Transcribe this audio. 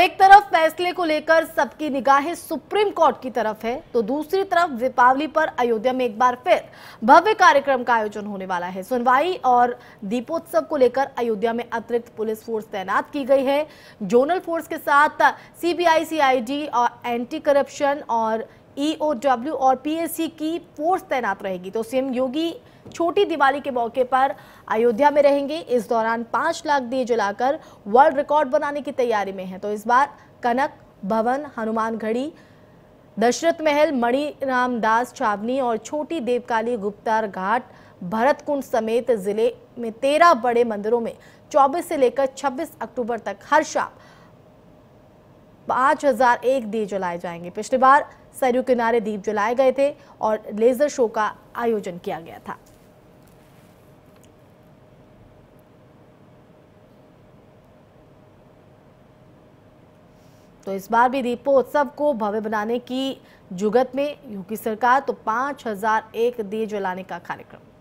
एक तरफ फैसले को लेकर सबकी निगाहें सुप्रीम कोर्ट की तरफ है तो दूसरी तरफ दीपावली पर अयोध्या में एक बार फिर भव्य कार्यक्रम का आयोजन होने वाला है सुनवाई और दीपोत्सव को लेकर अयोध्या में अतिरिक्त पुलिस फोर्स तैनात की गई है जोनल फोर्स के साथ सीबीआई सीआईडी और एंटी करप्शन और ईओडब्ल्यू e और पीएससी की फोर्स तैनात रहेगी तो सीएम योगी छोटी दिवाली के मौके पर अयोध्या में रहेंगे इस दौरान पांच लाख दिए जलाकर वर्ल्ड रिकॉर्ड बनाने की तैयारी में है तो इस बार कनक भवन हनुमान घड़ी दशरथ महल मणि रामदास छावनी और छोटी देवकाली गुप्तार घाट भरत कुंड समेत जिले में तेरह बड़े मंदिरों में 24 से लेकर 26 अक्टूबर तक हर शाम पाँच हज़ार एक दिए जलाए जाएंगे पिछली बार सरयू किनारे दीप जलाए गए थे और लेज़र शो का आयोजन किया गया था तो इस बार भी दीपोत्सव को भव्य बनाने की जुगत में यूपी सरकार तो पांच हज़ार एक दिए जलाने का कार्यक्रम